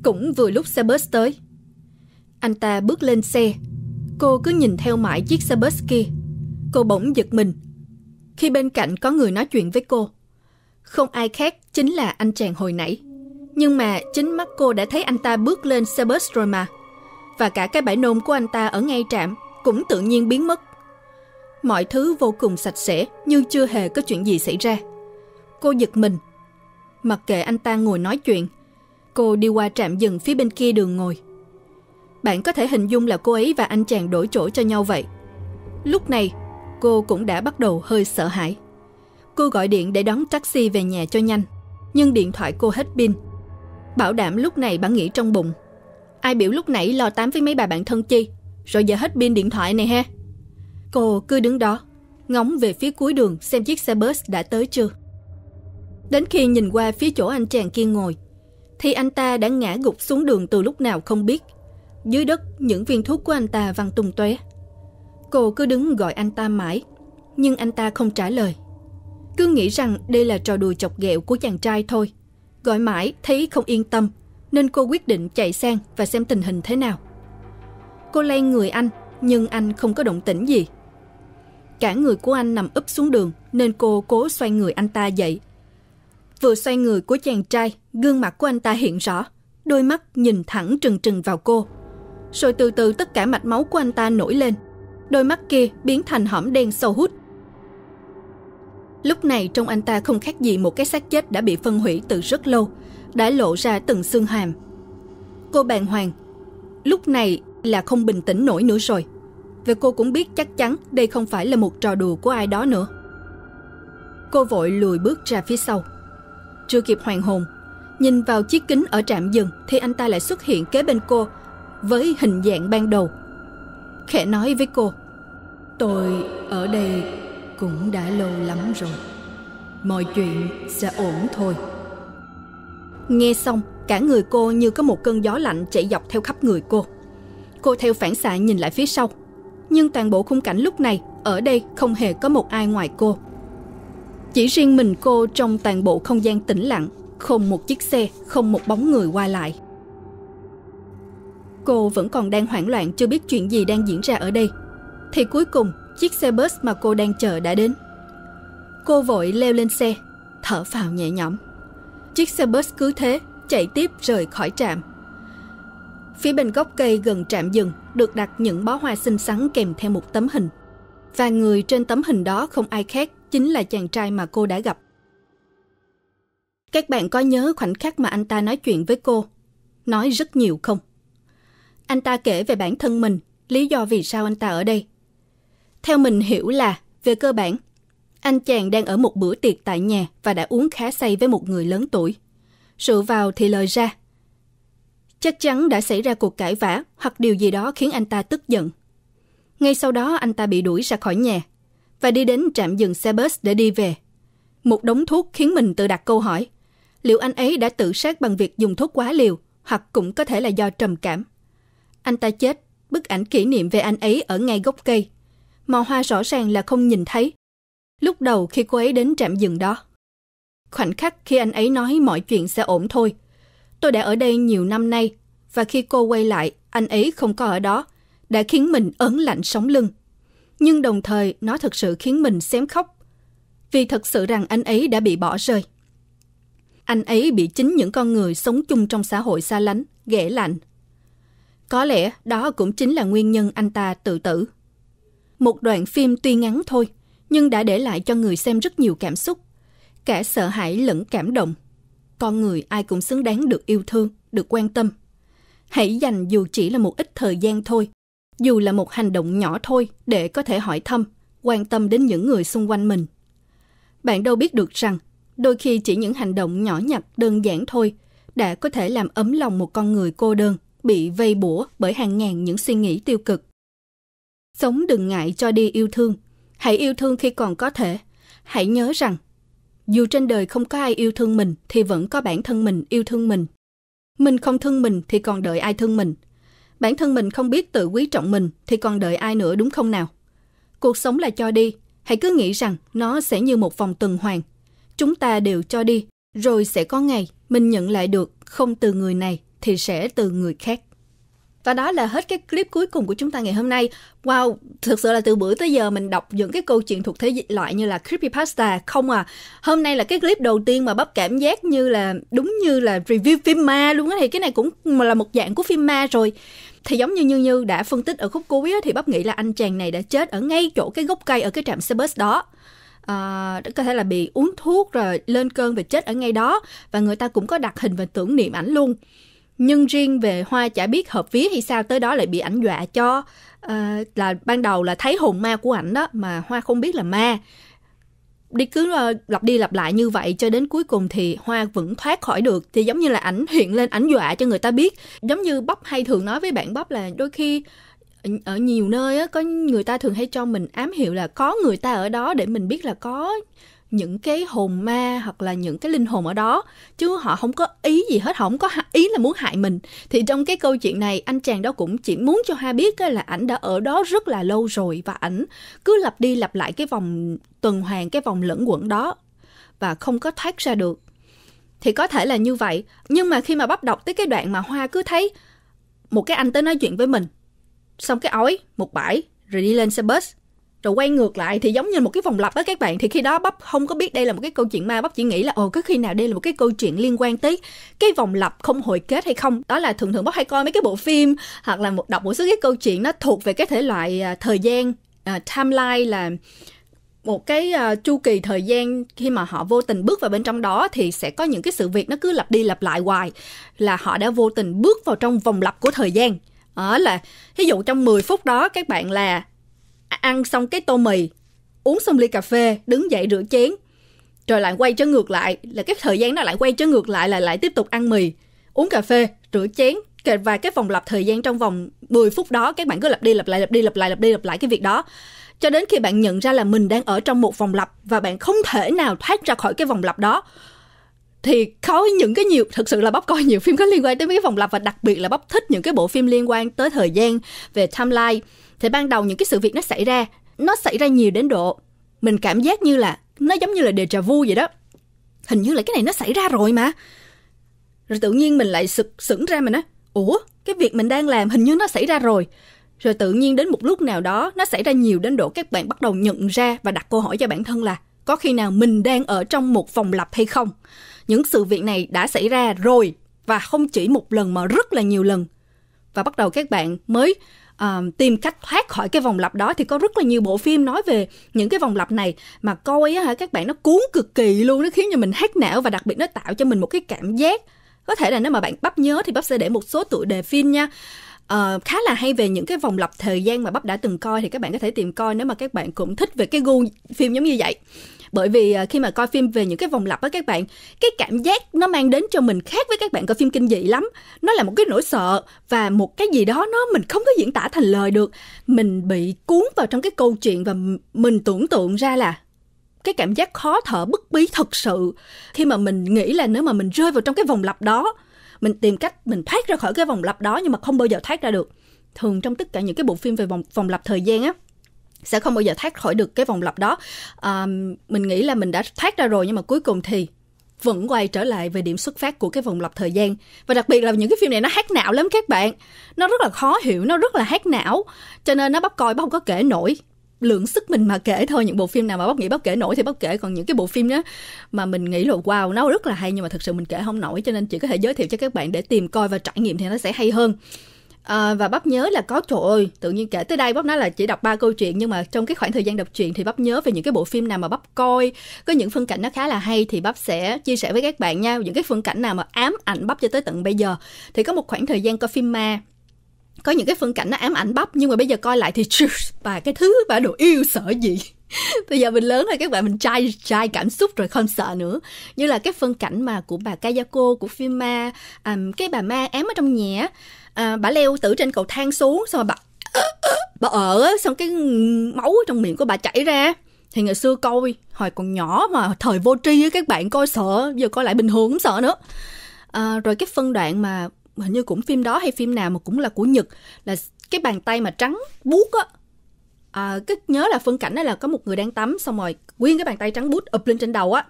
cũng vừa lúc xe bus tới Anh ta bước lên xe Cô cứ nhìn theo mãi chiếc xe bus kia Cô bỗng giật mình Khi bên cạnh có người nói chuyện với cô Không ai khác chính là anh chàng hồi nãy Nhưng mà chính mắt cô đã thấy anh ta bước lên xe bus rồi mà Và cả cái bãi nôn của anh ta ở ngay trạm Cũng tự nhiên biến mất Mọi thứ vô cùng sạch sẽ như chưa hề có chuyện gì xảy ra Cô giật mình Mặc kệ anh ta ngồi nói chuyện cô đi qua trạm dừng phía bên kia đường ngồi. Bạn có thể hình dung là cô ấy và anh chàng đổi chỗ cho nhau vậy. Lúc này, cô cũng đã bắt đầu hơi sợ hãi. Cô gọi điện để đón taxi về nhà cho nhanh, nhưng điện thoại cô hết pin. Bảo đảm lúc này bạn nghĩ trong bụng. Ai biểu lúc nãy lo tám với mấy bà bạn thân chi, rồi giờ hết pin điện thoại này ha. Cô cứ đứng đó, ngóng về phía cuối đường xem chiếc xe bus đã tới chưa. Đến khi nhìn qua phía chỗ anh chàng kia ngồi, thì anh ta đã ngã gục xuống đường từ lúc nào không biết. Dưới đất, những viên thuốc của anh ta văng tung tóe. Cô cứ đứng gọi anh ta mãi, nhưng anh ta không trả lời. Cứ nghĩ rằng đây là trò đùa chọc ghẹo của chàng trai thôi. Gọi mãi thấy không yên tâm, nên cô quyết định chạy sang và xem tình hình thế nào. Cô lay người anh, nhưng anh không có động tĩnh gì. Cả người của anh nằm úp xuống đường, nên cô cố xoay người anh ta dậy Vừa xoay người của chàng trai, gương mặt của anh ta hiện rõ, đôi mắt nhìn thẳng trừng trừng vào cô. Rồi từ từ tất cả mạch máu của anh ta nổi lên, đôi mắt kia biến thành hõm đen sâu hút. Lúc này trong anh ta không khác gì một cái xác chết đã bị phân hủy từ rất lâu, đã lộ ra từng xương hàm. Cô bàng hoàng, lúc này là không bình tĩnh nổi nữa rồi. Và cô cũng biết chắc chắn đây không phải là một trò đùa của ai đó nữa. Cô vội lùi bước ra phía sau. Chưa kịp hoàng hồn, nhìn vào chiếc kính ở trạm dừng thì anh ta lại xuất hiện kế bên cô với hình dạng ban đầu. Khẽ nói với cô, tôi ở đây cũng đã lâu lắm rồi. Mọi chuyện sẽ ổn thôi. Nghe xong, cả người cô như có một cơn gió lạnh chạy dọc theo khắp người cô. Cô theo phản xạ nhìn lại phía sau, nhưng toàn bộ khung cảnh lúc này ở đây không hề có một ai ngoài cô. Chỉ riêng mình cô trong toàn bộ không gian tĩnh lặng, không một chiếc xe, không một bóng người qua lại. Cô vẫn còn đang hoảng loạn chưa biết chuyện gì đang diễn ra ở đây. Thì cuối cùng, chiếc xe bus mà cô đang chờ đã đến. Cô vội leo lên xe, thở phào nhẹ nhõm. Chiếc xe bus cứ thế chạy tiếp rời khỏi trạm. Phía bên gốc cây gần trạm dừng được đặt những bó hoa xinh xắn kèm theo một tấm hình. Và người trên tấm hình đó không ai khác chính là chàng trai mà cô đã gặp. Các bạn có nhớ khoảnh khắc mà anh ta nói chuyện với cô? Nói rất nhiều không? Anh ta kể về bản thân mình, lý do vì sao anh ta ở đây. Theo mình hiểu là, về cơ bản, anh chàng đang ở một bữa tiệc tại nhà và đã uống khá say với một người lớn tuổi. Sự vào thì lời ra. Chắc chắn đã xảy ra cuộc cãi vã hoặc điều gì đó khiến anh ta tức giận. Ngay sau đó anh ta bị đuổi ra khỏi nhà và đi đến trạm dừng xe bus để đi về. Một đống thuốc khiến mình tự đặt câu hỏi. Liệu anh ấy đã tự sát bằng việc dùng thuốc quá liều hoặc cũng có thể là do trầm cảm? Anh ta chết, bức ảnh kỷ niệm về anh ấy ở ngay gốc cây. màu hoa rõ ràng là không nhìn thấy. Lúc đầu khi cô ấy đến trạm dừng đó. Khoảnh khắc khi anh ấy nói mọi chuyện sẽ ổn thôi. Tôi đã ở đây nhiều năm nay và khi cô quay lại, anh ấy không có ở đó, đã khiến mình ớn lạnh sống lưng nhưng đồng thời nó thực sự khiến mình xém khóc. Vì thật sự rằng anh ấy đã bị bỏ rơi. Anh ấy bị chính những con người sống chung trong xã hội xa lánh, ghẻ lạnh. Có lẽ đó cũng chính là nguyên nhân anh ta tự tử. Một đoạn phim tuy ngắn thôi, nhưng đã để lại cho người xem rất nhiều cảm xúc. Cả sợ hãi lẫn cảm động. Con người ai cũng xứng đáng được yêu thương, được quan tâm. Hãy dành dù chỉ là một ít thời gian thôi dù là một hành động nhỏ thôi để có thể hỏi thăm, quan tâm đến những người xung quanh mình. Bạn đâu biết được rằng, đôi khi chỉ những hành động nhỏ nhặt đơn giản thôi đã có thể làm ấm lòng một con người cô đơn, bị vây bủa bởi hàng ngàn những suy nghĩ tiêu cực. Sống đừng ngại cho đi yêu thương, hãy yêu thương khi còn có thể. Hãy nhớ rằng, dù trên đời không có ai yêu thương mình thì vẫn có bản thân mình yêu thương mình. Mình không thương mình thì còn đợi ai thương mình – bản thân mình không biết tự quý trọng mình thì còn đợi ai nữa đúng không nào? Cuộc sống là cho đi, hãy cứ nghĩ rằng nó sẽ như một vòng tuần hoàn. Chúng ta đều cho đi, rồi sẽ có ngày mình nhận lại được không từ người này thì sẽ từ người khác. Và đó là hết cái clip cuối cùng của chúng ta ngày hôm nay. Wow, thực sự là từ bữa tới giờ mình đọc những cái câu chuyện thuộc thế loại như là creepypasta không à. Hôm nay là cái clip đầu tiên mà bắp cảm giác như là đúng như là review phim ma luôn á thì cái này cũng là một dạng của phim ma rồi thì giống như Như Như đã phân tích ở khúc cuối thì bắp nghĩ là anh chàng này đã chết ở ngay chỗ cái gốc cây ở cái trạm xe bus đó à, có thể là bị uống thuốc rồi lên cơn và chết ở ngay đó và người ta cũng có đặt hình và tưởng niệm ảnh luôn nhưng riêng về hoa chả biết hợp vía hay sao tới đó lại bị ảnh dọa cho uh, là ban đầu là thấy hồn ma của ảnh đó mà hoa không biết là ma đi cứ ờ, lặp đi lặp lại như vậy cho đến cuối cùng thì hoa vẫn thoát khỏi được thì giống như là ảnh hiện lên ảnh dọa cho người ta biết giống như bắp hay thường nói với bạn bắp là đôi khi ở nhiều nơi á, có người ta thường hay cho mình ám hiệu là có người ta ở đó để mình biết là có những cái hồn ma hoặc là những cái linh hồn ở đó chứ họ không có ý gì hết họ không có ý là muốn hại mình thì trong cái câu chuyện này anh chàng đó cũng chỉ muốn cho ha biết là ảnh đã ở đó rất là lâu rồi và ảnh cứ lặp đi lặp lại cái vòng tuần hoàn cái vòng lẫn quẩn đó và không có thoát ra được thì có thể là như vậy nhưng mà khi mà bắt đọc tới cái đoạn mà hoa cứ thấy một cái anh tới nói chuyện với mình xong cái ói một bãi rồi đi lên xe bus rồi quay ngược lại thì giống như một cái vòng lặp đó các bạn thì khi đó bắp không có biết đây là một cái câu chuyện ma bắp chỉ nghĩ là ồ có khi nào đây là một cái câu chuyện liên quan tới cái vòng lặp không hồi kết hay không đó là thường thường bắp hay coi mấy cái bộ phim hoặc là một đọc một số cái câu chuyện nó thuộc về cái thể loại uh, thời gian uh, timeline là một cái uh, chu kỳ thời gian khi mà họ vô tình bước vào bên trong đó thì sẽ có những cái sự việc nó cứ lặp đi lặp lại hoài là họ đã vô tình bước vào trong vòng lặp của thời gian ở là ví dụ trong 10 phút đó các bạn là ăn xong cái tô mì, uống xong ly cà phê, đứng dậy rửa chén, rồi lại quay trở ngược lại là cái thời gian nó lại quay trở ngược lại là lại tiếp tục ăn mì, uống cà phê, rửa chén và cái vòng lặp thời gian trong vòng 10 phút đó các bạn cứ lặp đi lặp lại lặp đi lặp lại lặp đi lặp lại cái việc đó cho đến khi bạn nhận ra là mình đang ở trong một vòng lặp và bạn không thể nào thoát ra khỏi cái vòng lặp đó thì có những cái nhiều thực sự là bóc coi nhiều phim có liên quan tới mấy cái vòng lặp và đặc biệt là bóc thích những cái bộ phim liên quan tới thời gian về timeline thì ban đầu những cái sự việc nó xảy ra nó xảy ra nhiều đến độ mình cảm giác như là nó giống như là đề trà vu vậy đó hình như là cái này nó xảy ra rồi mà rồi tự nhiên mình lại sực sững ra mình á ủa cái việc mình đang làm hình như nó xảy ra rồi rồi tự nhiên đến một lúc nào đó nó xảy ra nhiều đến độ các bạn bắt đầu nhận ra và đặt câu hỏi cho bản thân là có khi nào mình đang ở trong một phòng lập hay không những sự việc này đã xảy ra rồi và không chỉ một lần mà rất là nhiều lần và bắt đầu các bạn mới um, tìm cách thoát khỏi cái vòng lặp đó thì có rất là nhiều bộ phim nói về những cái vòng lặp này mà coi á hả các bạn nó cuốn cực kỳ luôn nó khiến cho mình hát não và đặc biệt nó tạo cho mình một cái cảm giác có thể là nếu mà bạn bắp nhớ thì bắp sẽ để một số tựa đề phim nha uh, khá là hay về những cái vòng lặp thời gian mà bắp đã từng coi thì các bạn có thể tìm coi nếu mà các bạn cũng thích về cái gu phim giống như vậy bởi vì à, khi mà coi phim về những cái vòng lặp á các bạn cái cảm giác nó mang đến cho mình khác với các bạn coi phim kinh dị lắm nó là một cái nỗi sợ và một cái gì đó nó mình không có diễn tả thành lời được mình bị cuốn vào trong cái câu chuyện và mình tưởng tượng ra là cái cảm giác khó thở bức bí thật sự khi mà mình nghĩ là nếu mà mình rơi vào trong cái vòng lặp đó mình tìm cách mình thoát ra khỏi cái vòng lặp đó nhưng mà không bao giờ thoát ra được thường trong tất cả những cái bộ phim về vòng vòng lặp thời gian á sẽ không bao giờ thoát khỏi được cái vòng lặp đó à, mình nghĩ là mình đã thoát ra rồi nhưng mà cuối cùng thì vẫn quay trở lại về điểm xuất phát của cái vòng lặp thời gian và đặc biệt là những cái phim này nó hát não lắm các bạn nó rất là khó hiểu nó rất là hát não cho nên nó bắp coi bắp không có kể nổi lượng sức mình mà kể thôi những bộ phim nào mà bắp nghĩ bắp kể nổi thì bắp kể còn những cái bộ phim đó mà mình nghĩ là wow nó rất là hay nhưng mà thực sự mình kể không nổi cho nên chỉ có thể giới thiệu cho các bạn để tìm coi và trải nghiệm thì nó sẽ hay hơn À, và bắp nhớ là có trời ơi tự nhiên kể tới đây bắp nói là chỉ đọc ba câu chuyện nhưng mà trong cái khoảng thời gian đọc truyện thì bắp nhớ về những cái bộ phim nào mà bắp coi có những phân cảnh nó khá là hay thì bắp sẽ chia sẻ với các bạn nha những cái phân cảnh nào mà ám ảnh bắp cho tới tận bây giờ thì có một khoảng thời gian coi phim ma có những cái phân cảnh nó ám ảnh bắp nhưng mà bây giờ coi lại thì bà cái thứ bà đồ yêu sợ gì [LAUGHS] bây giờ mình lớn rồi các bạn mình trai trai cảm xúc rồi không sợ nữa như là cái phân cảnh mà của bà Kayako của phim ma um, cái bà ma ám ở trong nhà à, bà leo từ trên cầu thang xuống xong rồi bà bà ở xong cái máu trong miệng của bà chảy ra thì ngày xưa coi hồi còn nhỏ mà thời vô tri với các bạn coi sợ giờ coi lại bình thường cũng sợ nữa à, rồi cái phân đoạn mà hình như cũng phim đó hay phim nào mà cũng là của nhật là cái bàn tay mà trắng buốt á à, cái nhớ là phân cảnh đó là có một người đang tắm xong rồi nguyên cái bàn tay trắng bút ụp lên trên đầu á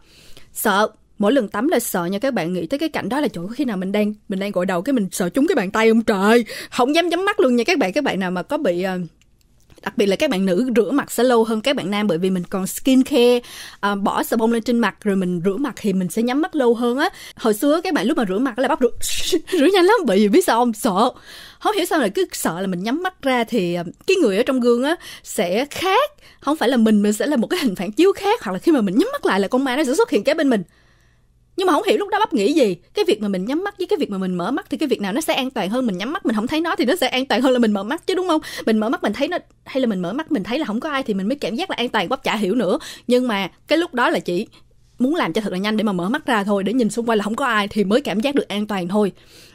sợ mỗi lần tắm là sợ nha các bạn nghĩ tới cái cảnh đó là chỗ khi nào mình đang mình đang gội đầu cái mình sợ trúng cái bàn tay ông trời không dám nhắm mắt luôn nha các bạn các bạn nào mà có bị ờ, đặc biệt là các bạn nữ rửa mặt sẽ lâu hơn các bạn nam bởi vì mình còn skin care à, bỏ xà bông lên trên mặt rồi mình rửa mặt thì mình sẽ nhắm mắt lâu hơn á hồi xưa các bạn lúc mà rửa mặt là bắt rửa [LAUGHS] rửa nhanh lắm bởi vì biết sao không sợ không hiểu sao là cứ sợ là mình nhắm mắt ra thì ờ, cái người ở trong gương á sẽ khác không phải là mình mình sẽ là một cái hình phản chiếu khác hoặc là khi mà mình nhắm mắt lại là con ma nó sẽ xuất hiện kế bên mình nhưng mà không hiểu lúc đó bắp nghĩ gì cái việc mà mình nhắm mắt với cái việc mà mình mở mắt thì cái việc nào nó sẽ an toàn hơn mình nhắm mắt mình không thấy nó thì nó sẽ an toàn hơn là mình mở mắt chứ đúng không mình mở mắt mình thấy nó hay là mình mở mắt mình thấy là không có ai thì mình mới cảm giác là an toàn bắp chả hiểu nữa nhưng mà cái lúc đó là chỉ muốn làm cho thật là nhanh để mà mở mắt ra thôi để nhìn xung quanh là không có ai thì mới cảm giác được an toàn thôi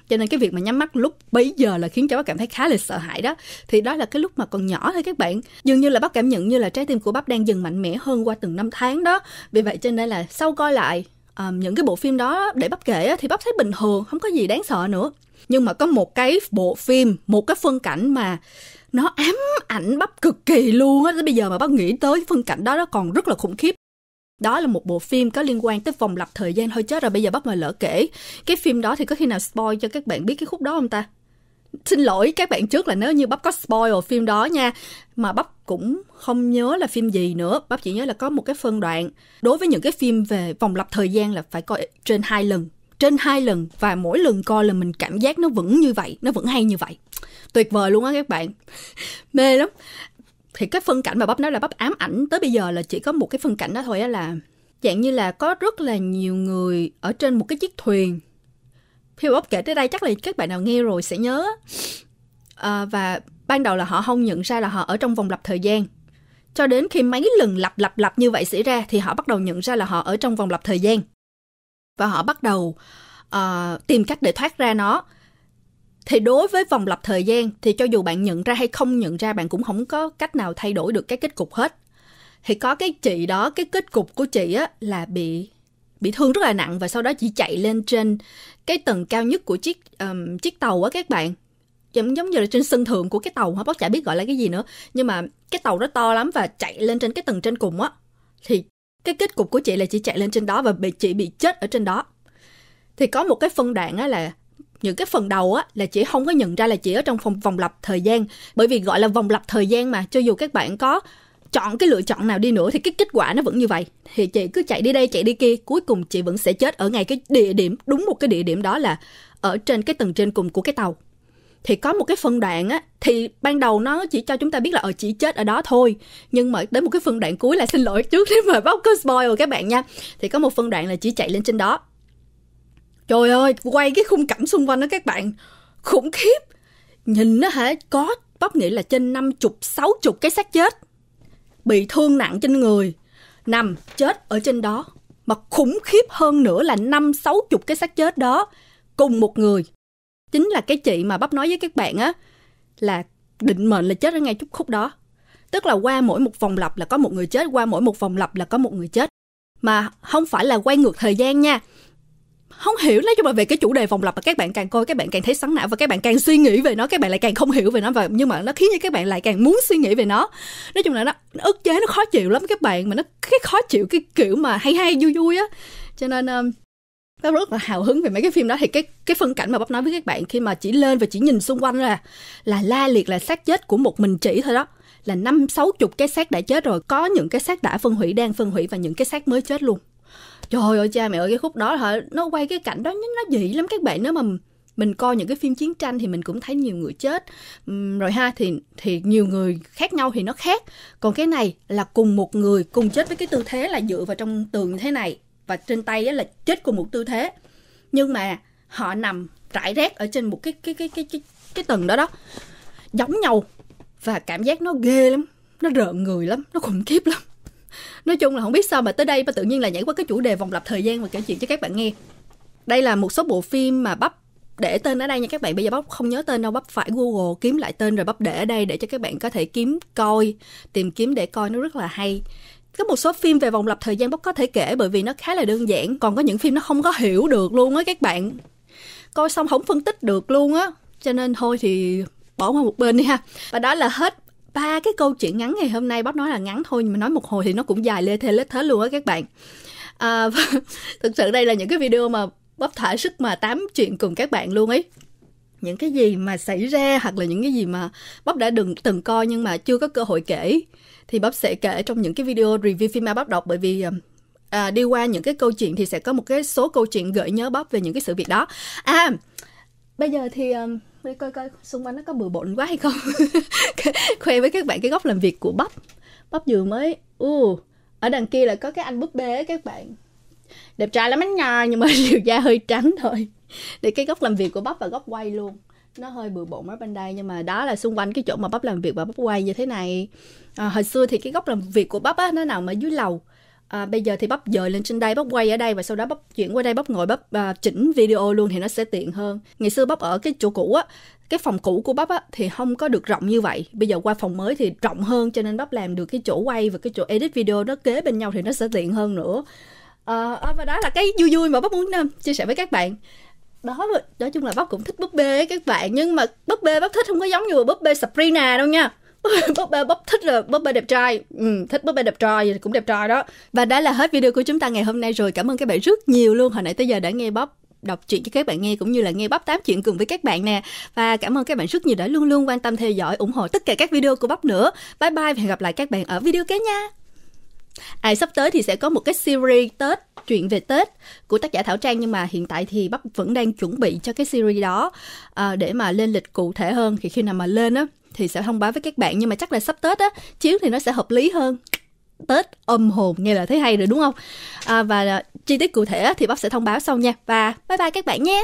cho nên cái việc mà nhắm mắt lúc bấy giờ là khiến cho bác cảm thấy khá là sợ hãi đó thì đó là cái lúc mà còn nhỏ thôi các bạn dường như là bác cảm nhận như là trái tim của bác đang dừng mạnh mẽ hơn qua từng năm tháng đó vì vậy cho nên là sau coi lại um, những cái bộ phim đó để bắp kể thì bắp thấy bình thường không có gì đáng sợ nữa nhưng mà có một cái bộ phim một cái phân cảnh mà nó ám ảnh bắp cực kỳ luôn á bây giờ mà bắp nghĩ tới phân cảnh đó nó còn rất là khủng khiếp đó là một bộ phim có liên quan tới vòng lặp thời gian hơi chết rồi bây giờ bắp mà lỡ kể cái phim đó thì có khi nào spoil cho các bạn biết cái khúc đó không ta xin lỗi các bạn trước là nếu như bắp có spoil phim đó nha mà bắp cũng không nhớ là phim gì nữa bắp chỉ nhớ là có một cái phân đoạn đối với những cái phim về vòng lặp thời gian là phải coi trên hai lần trên hai lần và mỗi lần coi là mình cảm giác nó vẫn như vậy nó vẫn hay như vậy tuyệt vời luôn á các bạn [LAUGHS] mê lắm thì cái phân cảnh mà bắp nói là bắp ám ảnh tới bây giờ là chỉ có một cái phân cảnh đó thôi á là dạng như là có rất là nhiều người ở trên một cái chiếc thuyền khi bắp kể tới đây chắc là các bạn nào nghe rồi sẽ nhớ à, và ban đầu là họ không nhận ra là họ ở trong vòng lặp thời gian cho đến khi mấy lần lặp lặp lặp như vậy xảy ra thì họ bắt đầu nhận ra là họ ở trong vòng lặp thời gian và họ bắt đầu uh, tìm cách để thoát ra nó thì đối với vòng lặp thời gian thì cho dù bạn nhận ra hay không nhận ra bạn cũng không có cách nào thay đổi được cái kết cục hết thì có cái chị đó cái kết cục của chị á là bị bị thương rất là nặng và sau đó chị chạy lên trên cái tầng cao nhất của chiếc um, chiếc tàu á các bạn giống giống như là trên sân thượng của cái tàu hả bác chả biết gọi là cái gì nữa nhưng mà cái tàu đó to lắm và chạy lên trên cái tầng trên cùng á thì cái kết cục của chị là chị chạy lên trên đó và bị chị bị chết ở trên đó thì có một cái phân đoạn á là những cái phần đầu á là chị không có nhận ra là chị ở trong phòng vòng lặp thời gian bởi vì gọi là vòng lặp thời gian mà cho dù các bạn có chọn cái lựa chọn nào đi nữa thì cái kết quả nó vẫn như vậy thì chị cứ chạy đi đây chạy đi kia cuối cùng chị vẫn sẽ chết ở ngay cái địa điểm đúng một cái địa điểm đó là ở trên cái tầng trên cùng của cái tàu thì có một cái phân đoạn á thì ban đầu nó chỉ cho chúng ta biết là ở ờ, chỉ chết ở đó thôi nhưng mà đến một cái phân đoạn cuối là xin lỗi trước để mà bóc cái spoil các bạn nha thì có một phân đoạn là chỉ chạy lên trên đó trời ơi quay cái khung cảnh xung quanh đó các bạn khủng khiếp nhìn nó hả có bóc nghĩ là trên năm chục sáu chục cái xác chết bị thương nặng trên người nằm chết ở trên đó mà khủng khiếp hơn nữa là năm sáu chục cái xác chết đó cùng một người chính là cái chị mà bắp nói với các bạn á là định mệnh là chết ở ngay chút khúc đó tức là qua mỗi một vòng lặp là có một người chết qua mỗi một vòng lặp là có một người chết mà không phải là quay ngược thời gian nha không hiểu nói chung là về cái chủ đề vòng lặp mà các bạn càng coi các bạn càng thấy sắn não và các bạn càng suy nghĩ về nó các bạn lại càng không hiểu về nó và nhưng mà nó khiến cho các bạn lại càng muốn suy nghĩ về nó nói chung là nó, nó ức chế nó khó chịu lắm các bạn mà nó cái khó chịu cái kiểu mà hay hay vui vui á cho nên um, bắp rất là hào hứng về mấy cái phim đó thì cái cái phân cảnh mà bắp nói với các bạn khi mà chỉ lên và chỉ nhìn xung quanh là là la liệt là xác chết của một mình chỉ thôi đó là năm sáu chục cái xác đã chết rồi có những cái xác đã phân hủy đang phân hủy và những cái xác mới chết luôn trời ơi cha mẹ ơi cái khúc đó hả nó quay cái cảnh đó nó dị lắm các bạn nếu mà mình coi những cái phim chiến tranh thì mình cũng thấy nhiều người chết rồi ha thì thì nhiều người khác nhau thì nó khác còn cái này là cùng một người cùng chết với cái tư thế là dựa vào trong tường như thế này và trên tay là chết cùng một tư thế nhưng mà họ nằm trải rác ở trên một cái cái cái cái cái cái tầng đó đó giống nhau và cảm giác nó ghê lắm nó rợn người lắm nó khủng khiếp lắm nói chung là không biết sao mà tới đây mà tự nhiên là nhảy qua cái chủ đề vòng lặp thời gian và kể chuyện cho các bạn nghe đây là một số bộ phim mà bắp để tên ở đây nha các bạn bây giờ bắp không nhớ tên đâu bắp phải google kiếm lại tên rồi bắp để ở đây để cho các bạn có thể kiếm coi tìm kiếm để coi nó rất là hay có một số phim về vòng lặp thời gian bốc có thể kể bởi vì nó khá là đơn giản còn có những phim nó không có hiểu được luôn á các bạn coi xong không phân tích được luôn á cho nên thôi thì bỏ qua một bên đi ha và đó là hết ba cái câu chuyện ngắn ngày hôm nay bác nói là ngắn thôi nhưng mà nói một hồi thì nó cũng dài lê thê lết thế luôn á các bạn à, [LAUGHS] thực sự đây là những cái video mà bóp thả sức mà tám chuyện cùng các bạn luôn ấy những cái gì mà xảy ra hoặc là những cái gì mà bóp đã đừng từng coi nhưng mà chưa có cơ hội kể thì Bắp sẽ kể trong những cái video review phim ma Bắp đọc bởi vì um, à, đi qua những cái câu chuyện thì sẽ có một cái số câu chuyện gợi nhớ Bắp về những cái sự việc đó. À, bây giờ thì um, đi coi coi xung quanh nó có bừa bộn quá hay không. [LAUGHS] Khoe với các bạn cái góc làm việc của Bắp. Bắp vừa mới... Uh, ở đằng kia là có cái anh búp bê ấy, các bạn đẹp trai lắm anh nha nhưng mà [LAUGHS] chiều da hơi trắng thôi để cái góc làm việc của bắp và góc quay luôn nó hơi bừa bộn ở bên đây nhưng mà đó là xung quanh cái chỗ mà bắp làm việc và bắp quay như thế này à, hồi xưa thì cái góc làm việc của bắp á nó nằm ở dưới lầu à, bây giờ thì bắp dời lên trên đây bắp quay ở đây và sau đó bắp chuyển qua đây bắp ngồi bắp à, chỉnh video luôn thì nó sẽ tiện hơn ngày xưa bắp ở cái chỗ cũ á cái phòng cũ của bắp á thì không có được rộng như vậy bây giờ qua phòng mới thì rộng hơn cho nên bắp làm được cái chỗ quay và cái chỗ edit video nó kế bên nhau thì nó sẽ tiện hơn nữa à, à và đó là cái vui vui mà bắp muốn à, chia sẻ với các bạn đó nói chung là bắp cũng thích búp bê các bạn nhưng mà búp bê bắp thích không có giống như búp bê Sabrina đâu nha [LAUGHS] búp bê búp thích rồi búp bê đẹp trai ừ, thích búp bê đẹp trai cũng đẹp trai đó và đó là hết video của chúng ta ngày hôm nay rồi cảm ơn các bạn rất nhiều luôn hồi nãy tới giờ đã nghe bóp đọc truyện cho các bạn nghe cũng như là nghe bắp tám chuyện cùng với các bạn nè và cảm ơn các bạn rất nhiều đã luôn luôn quan tâm theo dõi ủng hộ tất cả các video của bắp nữa bye bye và hẹn gặp lại các bạn ở video kế nha À, sắp tới thì sẽ có một cái series Tết, chuyện về Tết của tác giả Thảo Trang nhưng mà hiện tại thì Bắp vẫn đang chuẩn bị cho cái series đó à, để mà lên lịch cụ thể hơn thì khi nào mà lên á thì sẽ thông báo với các bạn nhưng mà chắc là sắp tết á chiếu thì nó sẽ hợp lý hơn Tết âm hồn nghe là thấy hay rồi đúng không? À, và à, chi tiết cụ thể thì bác sẽ thông báo sau nha. Và bye bye các bạn nhé.